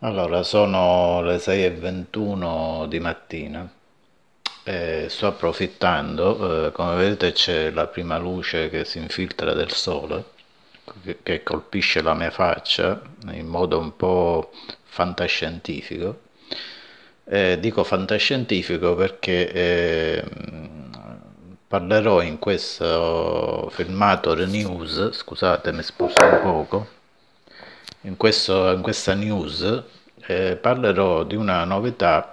Allora, sono le 6.21 di mattina e sto approfittando, eh, come vedete c'è la prima luce che si infiltra del sole che, che colpisce la mia faccia in modo un po' fantascientifico. Eh, dico fantascientifico perché eh, parlerò in questo filmato The News, scusate mi sposto un poco, in, questo, in questa news eh, parlerò di una novità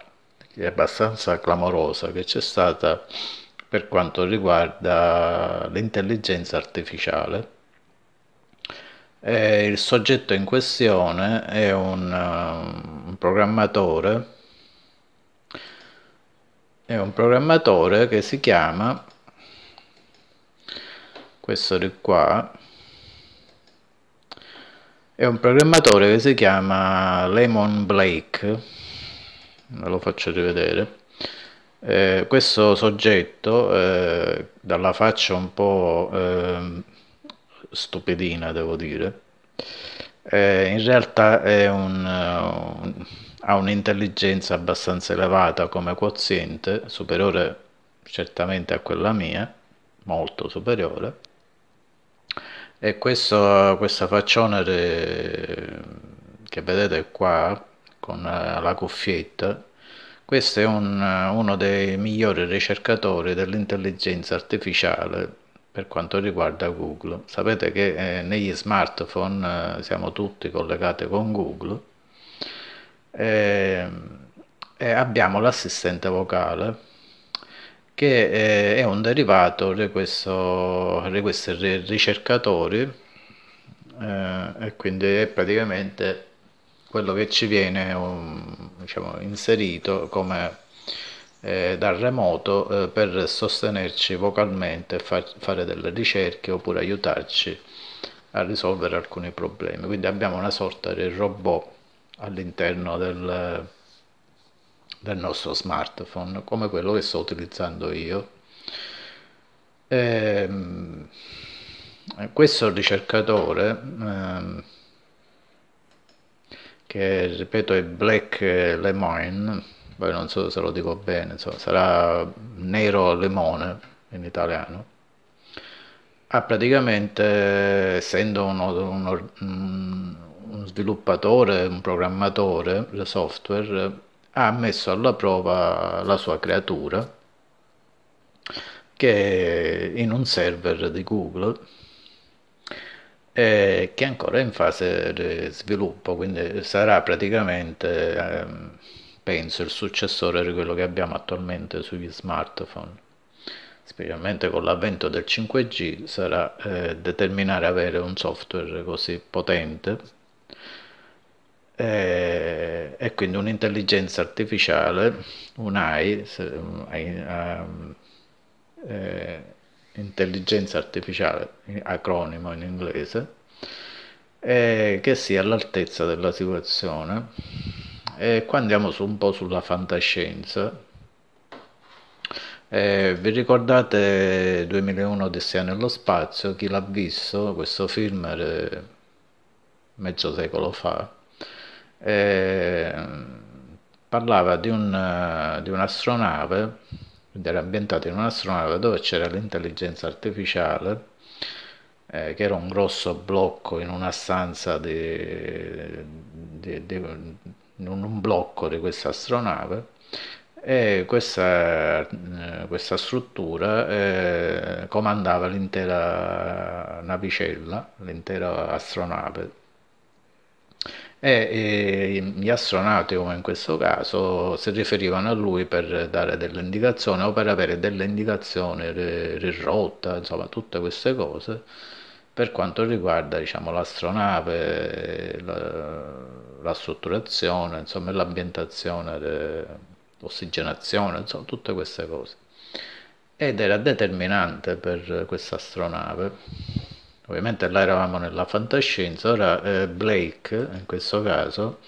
che è abbastanza clamorosa che c'è stata per quanto riguarda l'intelligenza artificiale. E eh, il soggetto in questione è un, uh, un programmatore è un programmatore che si chiama questo di qua è un programmatore che si chiama Lemon Blake ve lo faccio rivedere eh, questo soggetto eh, dalla faccia un po' eh, stupidina devo dire eh, in realtà un, un, ha un'intelligenza abbastanza elevata come quoziente superiore certamente a quella mia molto superiore e questo, questa facciona de, che vedete qua con eh, la cuffietta questo è un, eh, uno dei migliori ricercatori dell'intelligenza artificiale per quanto riguarda Google. Sapete che eh, negli smartphone eh, siamo tutti collegati con Google eh, e abbiamo l'assistente vocale che eh, è un derivato di, questo, di questi ricercatori eh, e quindi è praticamente quello che ci viene um, diciamo, inserito come eh, dal remoto eh, per sostenerci vocalmente, far, fare delle ricerche oppure aiutarci a risolvere alcuni problemi. Quindi abbiamo una sorta di robot all'interno del, del nostro smartphone come quello che sto utilizzando io e, ehm, questo ricercatore ehm, che ripeto è Black Lemon poi non so se lo dico bene insomma, sarà nero limone in italiano ha praticamente essendo uno, uno, un sviluppatore un programmatore di software ha messo alla prova la sua creatura che è in un server di Google eh, che è ancora in fase di sviluppo, quindi sarà praticamente, eh, penso, il successore di quello che abbiamo attualmente sugli smartphone. Specialmente con l'avvento del 5G sarà eh, determinare avere un software così potente e, eh, e quindi un'intelligenza artificiale, un'AI, um, eh, intelligenza artificiale, acronimo in inglese, eh, che sia all'altezza della situazione. E qua andiamo su un po' sulla fantascienza. Eh, vi ricordate 2001 Odissea nello spazio? Chi l'ha visto? Questo film eh, mezzo secolo fa eh, parlava di, un, di un'astronave, quindi era ambientata in un'astronave dove c'era l'intelligenza artificiale, eh, che era un grosso blocco in una stanza di, di, di in un blocco di questa astronave e questa, eh, questa struttura eh, comandava l'intera navicella, l'intera astronave e gli astronauti, come in questo caso, si riferivano a lui per dare delle indicazioni o per avere delle indicazioni rirotta, insomma, tutte queste cose per quanto riguarda diciamo, l'astronave, la, la, strutturazione, insomma, l'ambientazione, l'ossigenazione, insomma, tutte queste cose. Ed era determinante per questa astronave ovviamente là eravamo nella fantascienza, ora eh, Blake in questo caso,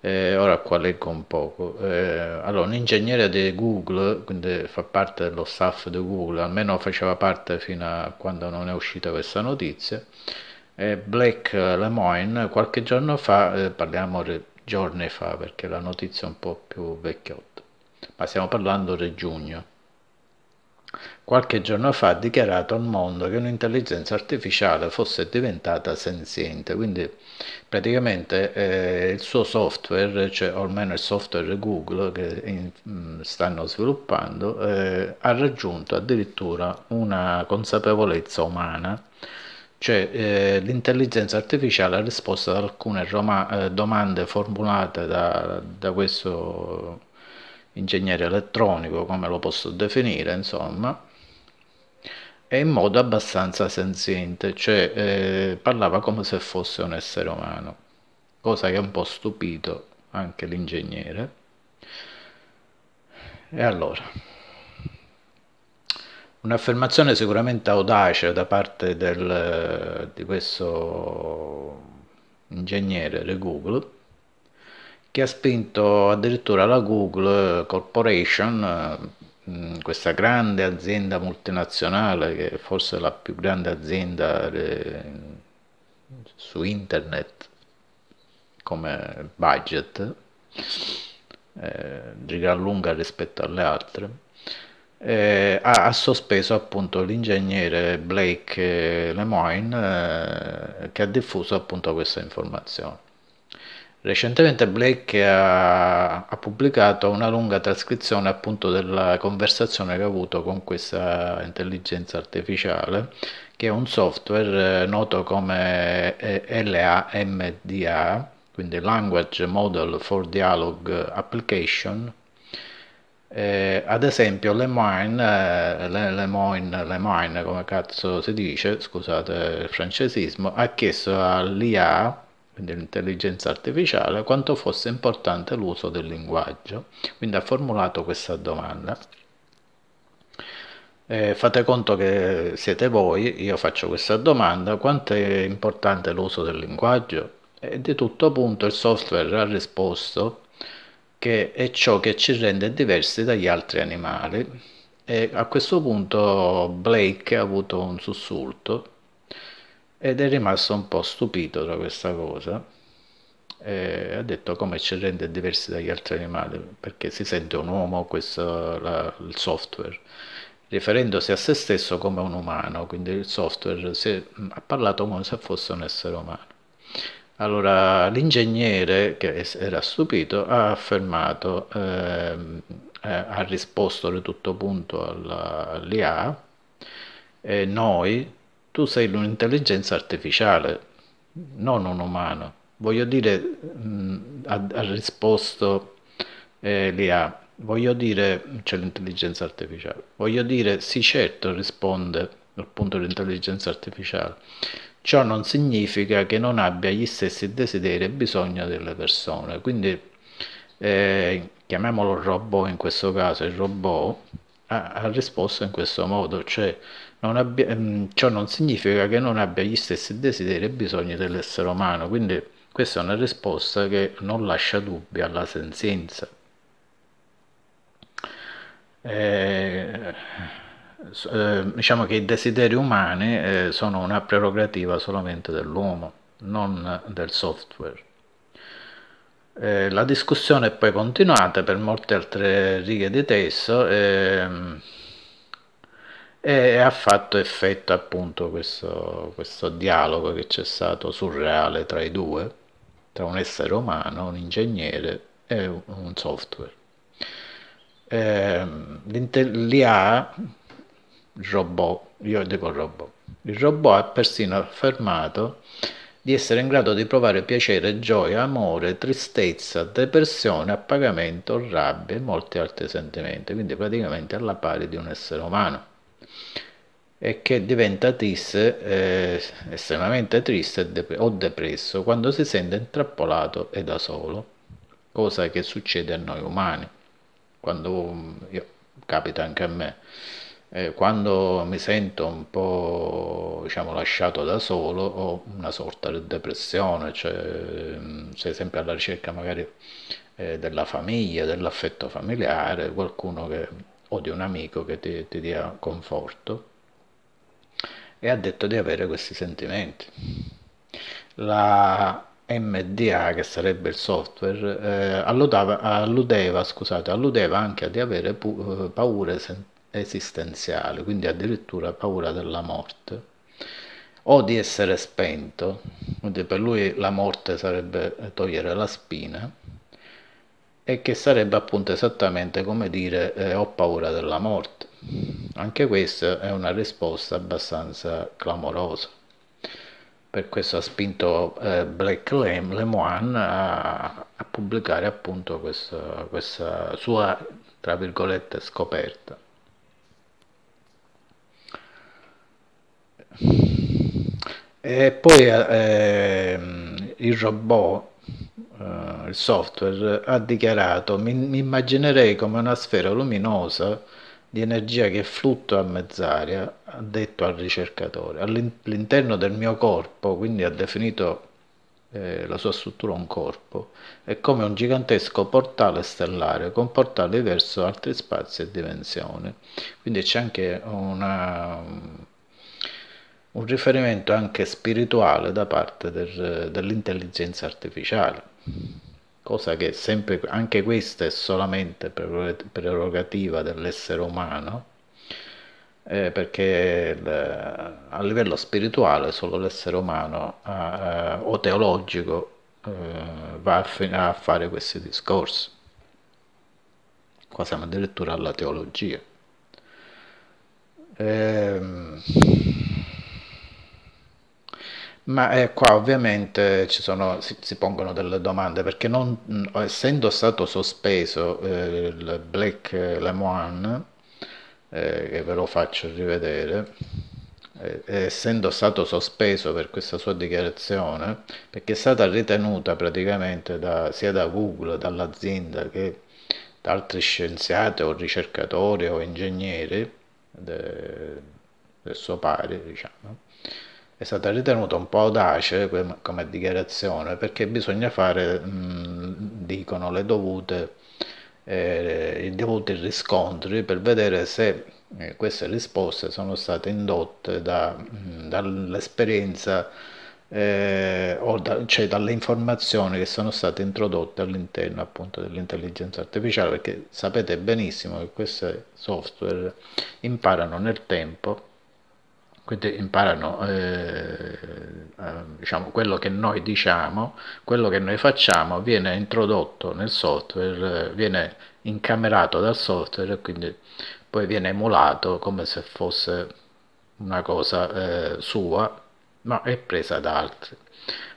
eh, ora qua leggo un poco, eh, allora un ingegnere di Google, quindi fa parte dello staff di Google, almeno faceva parte fino a quando non è uscita questa notizia, Blake Lemoyne qualche giorno fa, eh, parliamo di giorni fa perché la notizia è un po' più vecchiotta, ma stiamo parlando di giugno qualche giorno fa ha dichiarato al mondo che un'intelligenza artificiale fosse diventata senziente, quindi praticamente eh, il suo software, cioè, o almeno il software Google che in, mm, stanno sviluppando, eh, ha raggiunto addirittura una consapevolezza umana cioè eh, l'intelligenza artificiale ha risposto ad alcune Roma, eh, domande formulate da, da questo ingegnere elettronico, come lo posso definire, insomma, e in modo abbastanza senziente, cioè eh, parlava come se fosse un essere umano, cosa che ha un po' stupito anche l'ingegnere. E allora, un'affermazione sicuramente audace da parte del, di questo ingegnere di Google che ha spinto addirittura la Google Corporation, eh, questa grande azienda multinazionale, che è forse la più grande azienda eh, su internet come budget, di eh, gran lunga rispetto alle altre, ha, sospeso appunto l'ingegnere Blake Lemoyne che ha diffuso appunto questa informazione. Recentemente Blake ha, ha, pubblicato una lunga trascrizione appunto della conversazione che ha avuto con questa intelligenza artificiale, che è un software eh, noto come eh, LAMDA, quindi Language Model for Dialogue Application. Eh, ad esempio le Mine, eh, le, le, come cazzo si dice, scusate il francesismo, ha chiesto all'IA dell'intelligenza artificiale, quanto fosse importante l'uso del linguaggio. Quindi ha formulato questa domanda. Eh, fate conto che siete voi, io faccio questa domanda, quanto è importante l'uso del linguaggio? E di tutto punto il software ha risposto che è ciò che ci rende diversi dagli altri animali. E a questo punto Blake ha avuto un sussulto ed è rimasto un po' stupito da questa cosa. E ha detto come ci rende diversi dagli altri animali perché si sente un uomo questo, la, il software riferendosi a se stesso come un umano quindi il software si, ha parlato come se fosse un essere umano allora l'ingegnere che era stupito ha affermato eh, eh, ha risposto di tutto punto all'IA eh, noi tu sei un'intelligenza artificiale, non un umano. Voglio dire, mh, mm, ha, ha, risposto eh, l'IA, voglio dire, c'è l'intelligenza artificiale, voglio dire, sì certo, risponde appunto l'intelligenza artificiale. Ciò non significa che non abbia gli stessi desideri e bisogni delle persone, quindi eh, chiamiamolo robot in questo caso, il robot ha, ha risposto in questo modo, cioè non abbia, ehm, ciò non significa che non abbia gli stessi desideri e bisogni dell'essere umano, quindi questa è una risposta che non lascia dubbi alla senzienza. Eh, eh, diciamo che i desideri umani eh, sono una prerogativa solamente dell'uomo, non del software. Eh, la discussione è poi continuata per molte altre righe di testo. Ehm, e ha fatto effetto appunto questo, questo dialogo che c'è stato surreale tra i due, tra un essere umano, un ingegnere e un software. Eh, L'IA, il robot, io dico robot, il robot ha persino affermato di essere in grado di provare piacere, gioia, amore, tristezza, depressione, appagamento, rabbia e molti altri sentimenti, quindi praticamente alla pari di un essere umano e che diventa triste, eh, estremamente triste o depresso quando si sente intrappolato e da solo, cosa che succede a noi umani, quando mm, io, capita anche a me. Eh, quando mi sento un po' diciamo, lasciato da solo ho una sorta di depressione, cioè mm, sei sempre alla ricerca magari eh, della famiglia, dell'affetto familiare, qualcuno che o di un amico che ti, ti dia conforto e ha detto di avere questi sentimenti. La MDA, che sarebbe il software, eh, alludava, alludeva, scusate, alludeva anche ad avere pu- eh, paure sen- esistenziali, quindi addirittura paura della morte o di essere spento, quindi per lui la morte sarebbe togliere la spina, e che sarebbe appunto esattamente come dire eh, ho paura della morte. Anche questa è una risposta abbastanza clamorosa. Per questo ha spinto eh, Black Lemoine a, a, pubblicare appunto questa, questa sua, tra virgolette, scoperta. E poi eh, il robot uh, il software, ha dichiarato mi, mi immaginerei come una sfera luminosa di energia che flutta a mezz'aria, ha detto al ricercatore, all'interno del mio corpo, quindi ha definito eh, la sua struttura un corpo, è come un gigantesco portale stellare con portali verso altri spazi e dimensioni. Quindi c'è anche una, un riferimento anche spirituale da parte del, dell'intelligenza artificiale cosa che sempre, anche questa è solamente prerogativa dell'essere umano, eh, perché il, a livello spirituale solo l'essere umano eh, eh o teologico eh, va a, f- a fare questi discorsi. Qua siamo addirittura alla teologia. Ehm ma eh, qua ovviamente sono, si, si, pongono delle domande perché non, essendo stato sospeso eh, il Black Lemoine, eh, che ve lo faccio rivedere, eh, essendo stato sospeso per questa sua dichiarazione, perché è stata ritenuta praticamente da, sia da Google, dall'azienda che da altri scienziati o ricercatori o ingegneri del suo pari, diciamo è stata ritenuta un po' audace come dichiarazione perché bisogna fare, mh, mhmm, dicono, le dovute, eh, i dovuti riscontri per vedere se eh, queste risposte sono state indotte da, mh, mhmm, dall'esperienza eh, o da, cioè dalle informazioni che sono state introdotte all'interno appunto dell'intelligenza artificiale perché sapete benissimo che questi software imparano nel tempo quindi imparano eh, diciamo, quello che noi diciamo, quello che noi facciamo viene introdotto nel software, viene incamerato dal software e quindi poi viene emulato come se fosse una cosa eh, sua ma è presa da altri.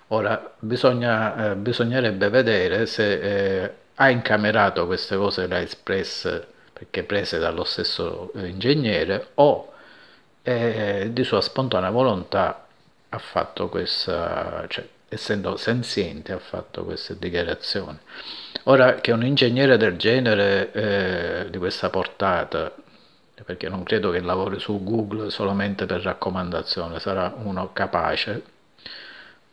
Ora bisogna, eh, bisognerebbe vedere se eh, ha incamerato queste cose da Express perché prese dallo stesso eh, ingegnere o e di sua spontanea volontà ha fatto questa, cioè, essendo senziente ha fatto queste dichiarazioni. Ora che un ingegnere del genere eh, di questa portata, perché non credo che lavori su Google solamente per raccomandazione, sarà uno capace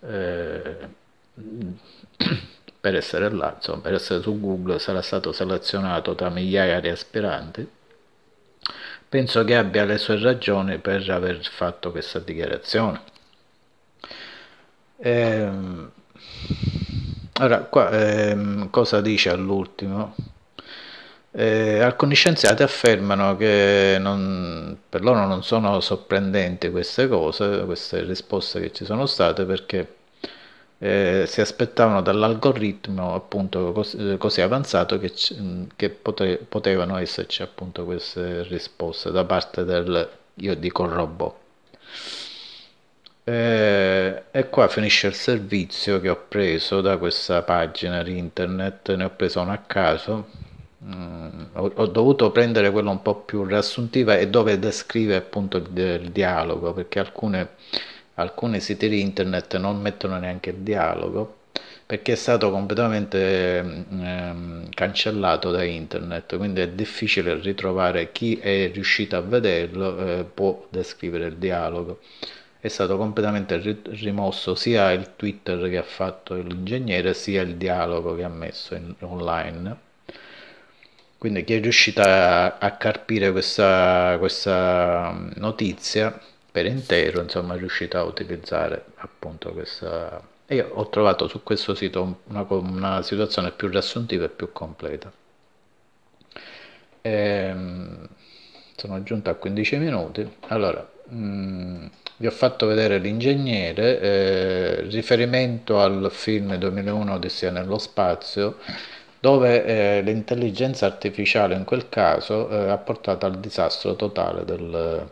eh, per essere là, insomma, per essere su Google sarà stato selezionato tra migliaia di aspiranti penso che abbia le sue ragioni per aver fatto questa dichiarazione. Ehm, ora, qua, ehm, cosa dice all'ultimo? Eh, alcuni scienziati affermano che non, per loro non sono sorprendenti queste cose, queste risposte che ci sono state, perché eh, si aspettavano dall'algoritmo appunto cos- eh, così avanzato che, mm, che pote- potevano esserci appunto queste risposte da parte del, io dico robot. Eh, e qua finisce il servizio che ho preso da questa pagina di internet, ne ho preso una a caso, mm, ho, ho, dovuto prendere quella un po' più riassuntiva e dove descrive appunto il, il dialogo, perché alcune alcuni siti di internet non mettono neanche il dialogo perché è stato completamente mm, ehm, cancellato da internet, quindi è difficile ritrovare chi è riuscito a vederlo eh, può descrivere il dialogo. È stato completamente ri- rimosso sia il Twitter che ha fatto l'ingegnere, sia il dialogo che ha messo in- online. Quindi chi è riuscito a, a carpire questa, questa mm, notizia per intero, insomma, riuscito a utilizzare appunto questa... E io ho trovato su questo sito una, una situazione più riassuntiva e più completa. E, ehm, sono giunto a 15 minuti. Allora, mh, mm, vi ho fatto vedere l'ingegnere, eh, riferimento al film 2001 Odissea nello spazio, dove eh, l'intelligenza artificiale in quel caso eh, ha portato al disastro totale del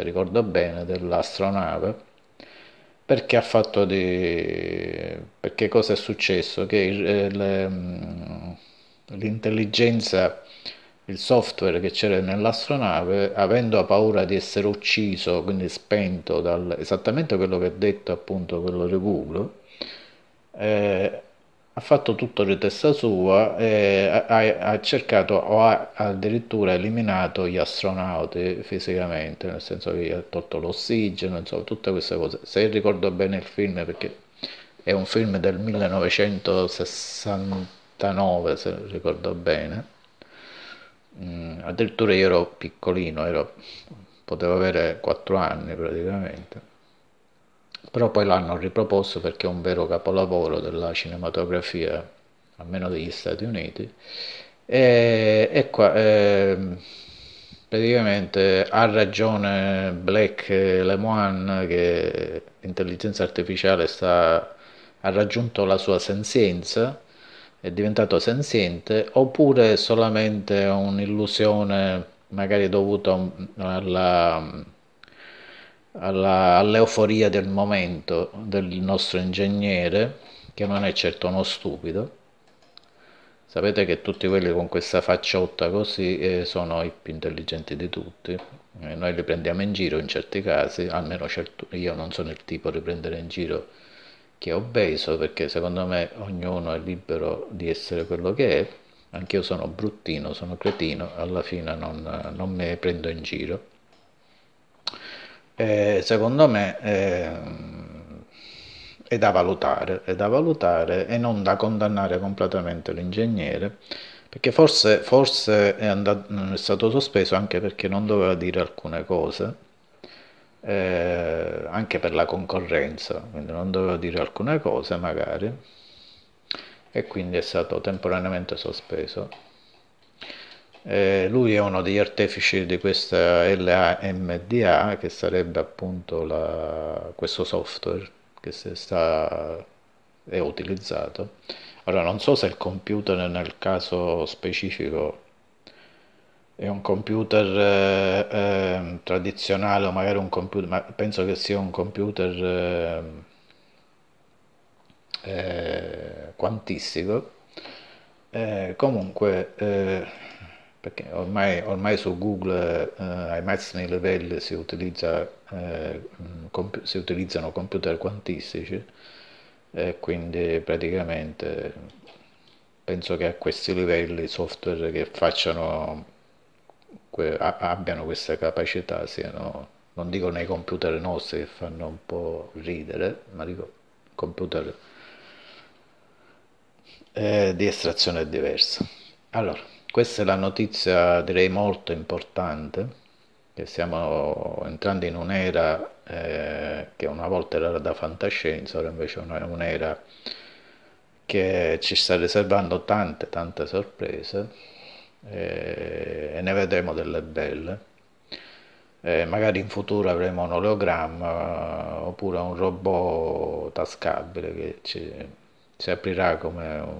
se ricordo bene, dell'astronave, perché ha fatto di... perché cosa è successo? Che eh, mm, l'intelligenza, il software che c'era nell'astronave, avendo paura di essere ucciso, quindi spento, dal, esattamente quello che ha detto appunto quello di Google, eh, ha fatto tutto di testa sua e ha, ha cercato o ha addirittura eliminato gli astronauti fisicamente, nel senso che gli ha tolto l'ossigeno, insomma, tutte queste cose. Se ricordo bene il film, perché è un film del 1969, se ricordo bene, mm, addirittura io ero piccolino, ero, potevo avere 4 anni praticamente però poi l'hanno riproposto perché è un vero capolavoro della cinematografia, almeno degli Stati Uniti, e, e qua, eh, praticamente ha ragione Black Lemoine che l'intelligenza artificiale sta, ha raggiunto la sua senzienza, è diventato senziente, oppure è solamente un'illusione magari dovuta alla all'euforia del momento del nostro ingegnere, che non è certo uno stupido. Sapete che tutti quelli con questa facciotta così eh, sono i più intelligenti di tutti. E eh, noi li prendiamo in giro in certi casi, almeno certo, io non sono il tipo di prendere in giro chi è obeso, perché secondo me ognuno è libero di essere quello che è. Anch'io sono bruttino, sono cretino, alla fine non, non mi prendo in giro eh, secondo me eh, è, da valutare, è da valutare e non da condannare completamente l'ingegnere, perché forse, forse è, andato, mm, è, stato sospeso anche perché non doveva dire alcune cose, eh, anche per la concorrenza, quindi non doveva dire alcune cose magari, e quindi è stato temporaneamente sospeso. Eh, lui è uno degli artefici di questa LAMDA, che sarebbe appunto la, questo software che sta, è utilizzato. Allora, non so se il computer nel caso specifico è un computer eh, eh, tradizionale o magari un computer, ma penso che sia un computer ehm, eh, quantistico. Eh, comunque eh, perché ormai, ormai su Google eh, ai massimi livelli si, utilizza, eh, mm, comp- si utilizzano computer quantistici e quindi praticamente penso che a questi livelli i software che facciano, que- abbiano questa capacità siano non dico nei computer nostri che fanno un po' ridere, ma dico computer eh, di estrazione diversa. Allora questa è la notizia direi molto importante, che stiamo entrando in un'era eh, che una volta era da fantascienza, ora invece è un'era che ci sta riservando tante, tante sorprese eh, e ne vedremo delle belle. Eh, magari in futuro avremo un oleogramma oppure un robot tascabile che ci, ci aprirà come un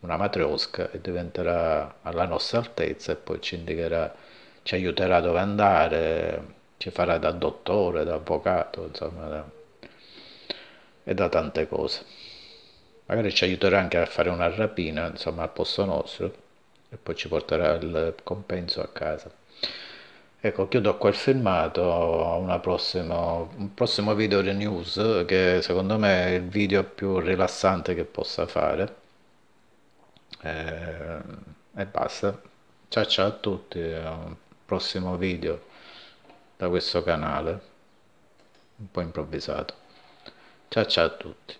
una matriosca e diventerà alla nostra altezza e poi ci indicherà, ci aiuterà dove andare, ci farà da dottore, da avvocato, insomma, da, e da tante cose. Magari ci aiuterà anche a fare una rapina, insomma, al posto nostro e poi ci porterà il compenso a casa. Ecco, chiudo qua il filmato, a un prossimo video di news che secondo me è il video più rilassante che possa fare eh, e basta ciao ciao a tutti a un prossimo video da questo canale un po' improvvisato ciao ciao a tutti